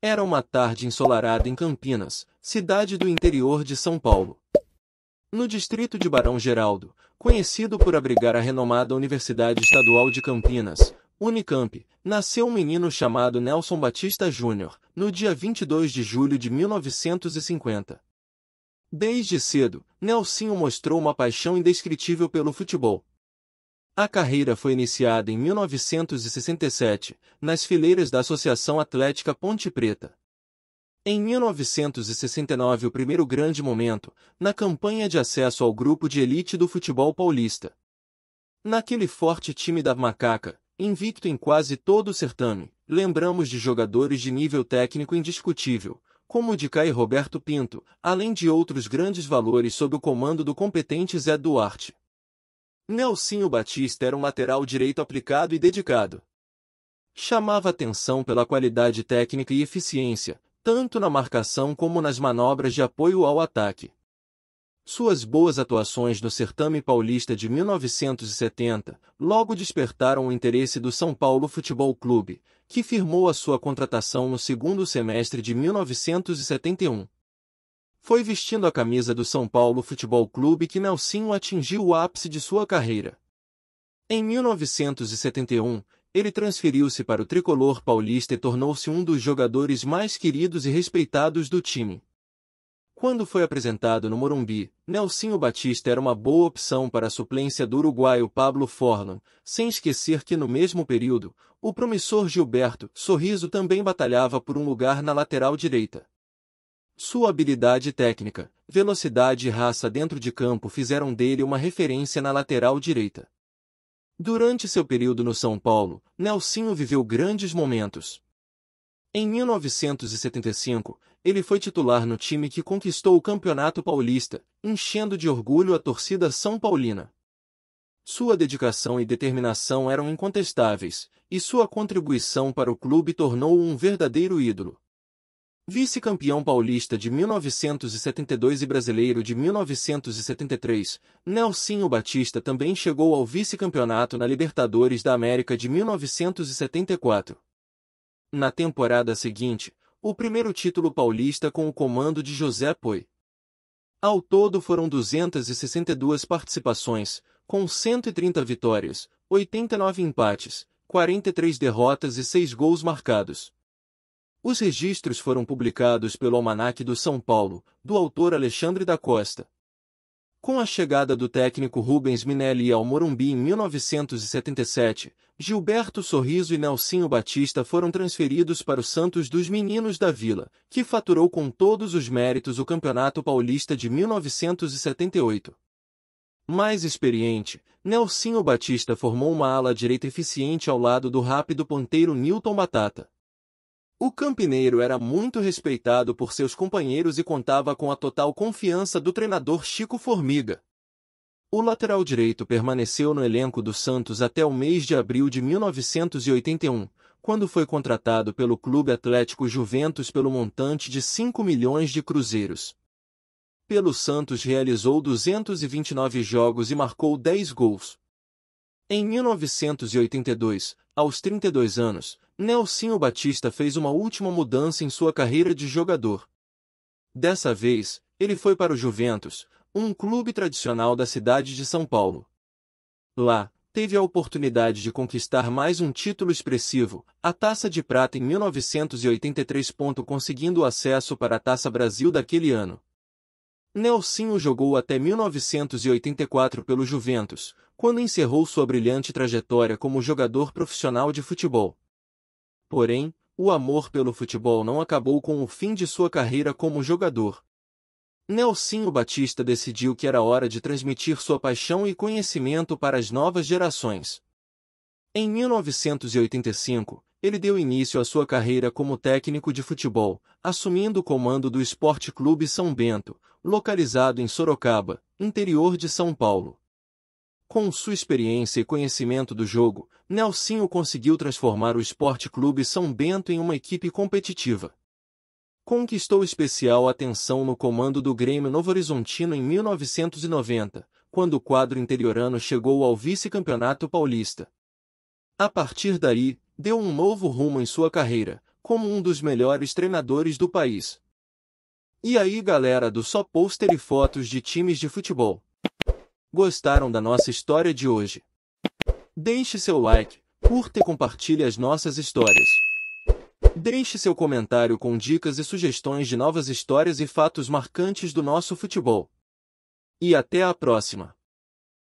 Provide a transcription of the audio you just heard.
Era uma tarde ensolarada em Campinas, cidade do interior de São Paulo. No distrito de Barão Geraldo, conhecido por abrigar a renomada Universidade Estadual de Campinas, Unicamp, nasceu um menino chamado Nelson Batista Júnior, no dia 22 de julho de 1950. Desde cedo, Nelsinho mostrou uma paixão indescritível pelo futebol, a carreira foi iniciada em 1967, nas fileiras da Associação Atlética Ponte Preta. Em 1969, o primeiro grande momento, na campanha de acesso ao grupo de elite do futebol paulista. Naquele forte time da Macaca, invicto em quase todo o certame, lembramos de jogadores de nível técnico indiscutível, como o de Caio Roberto Pinto, além de outros grandes valores sob o comando do competente Zé Duarte. Nelsinho Batista era um lateral direito aplicado e dedicado. Chamava atenção pela qualidade técnica e eficiência, tanto na marcação como nas manobras de apoio ao ataque. Suas boas atuações no certame paulista de 1970 logo despertaram o interesse do São Paulo Futebol Clube, que firmou a sua contratação no segundo semestre de 1971. Foi vestindo a camisa do São Paulo Futebol Clube que Nelsinho atingiu o ápice de sua carreira. Em 1971, ele transferiu-se para o tricolor paulista e tornou-se um dos jogadores mais queridos e respeitados do time. Quando foi apresentado no Morumbi, Nelsinho Batista era uma boa opção para a suplência do uruguaio Pablo Forlan, sem esquecer que no mesmo período, o promissor Gilberto Sorriso também batalhava por um lugar na lateral direita. Sua habilidade técnica, velocidade e raça dentro de campo fizeram dele uma referência na lateral direita. Durante seu período no São Paulo, Nelsinho viveu grandes momentos. Em 1975, ele foi titular no time que conquistou o Campeonato Paulista, enchendo de orgulho a torcida são paulina. Sua dedicação e determinação eram incontestáveis, e sua contribuição para o clube tornou-o um verdadeiro ídolo. Vice-campeão paulista de 1972 e brasileiro de 1973, Nelsinho Batista também chegou ao vice-campeonato na Libertadores da América de 1974. Na temporada seguinte, o primeiro título paulista com o comando de José Poi. Ao todo foram 262 participações, com 130 vitórias, 89 empates, 43 derrotas e 6 gols marcados. Os registros foram publicados pelo Almanac do São Paulo, do autor Alexandre da Costa. Com a chegada do técnico Rubens Minelli ao Morumbi em 1977, Gilberto Sorriso e Nelsinho Batista foram transferidos para o Santos dos Meninos da Vila, que faturou com todos os méritos o Campeonato Paulista de 1978. Mais experiente, Nelsinho Batista formou uma ala direita eficiente ao lado do rápido ponteiro Newton Batata. O campineiro era muito respeitado por seus companheiros e contava com a total confiança do treinador Chico Formiga. O lateral direito permaneceu no elenco do Santos até o mês de abril de 1981, quando foi contratado pelo Clube Atlético Juventus pelo montante de 5 milhões de cruzeiros. Pelo Santos realizou 229 jogos e marcou 10 gols. Em 1982, aos 32 anos, Nelsinho Batista fez uma última mudança em sua carreira de jogador. Dessa vez, ele foi para o Juventus, um clube tradicional da cidade de São Paulo. Lá, teve a oportunidade de conquistar mais um título expressivo, a Taça de Prata em 1983, conseguindo o acesso para a Taça Brasil daquele ano. Nelsinho jogou até 1984 pelo Juventus, quando encerrou sua brilhante trajetória como jogador profissional de futebol. Porém, o amor pelo futebol não acabou com o fim de sua carreira como jogador. Nelsinho Batista decidiu que era hora de transmitir sua paixão e conhecimento para as novas gerações. Em 1985, ele deu início à sua carreira como técnico de futebol, assumindo o comando do Esporte Clube São Bento, localizado em Sorocaba, interior de São Paulo. Com sua experiência e conhecimento do jogo, Nelsinho conseguiu transformar o Esporte Clube São Bento em uma equipe competitiva. Conquistou especial atenção no comando do Grêmio Novo Horizontino em 1990, quando o quadro interiorano chegou ao vice-campeonato paulista. A partir daí, deu um novo rumo em sua carreira, como um dos melhores treinadores do país. E aí galera do Só Pôster e Fotos de Times de Futebol. Gostaram da nossa história de hoje? Deixe seu like, curta e compartilhe as nossas histórias. Deixe seu comentário com dicas e sugestões de novas histórias e fatos marcantes do nosso futebol. E até a próxima!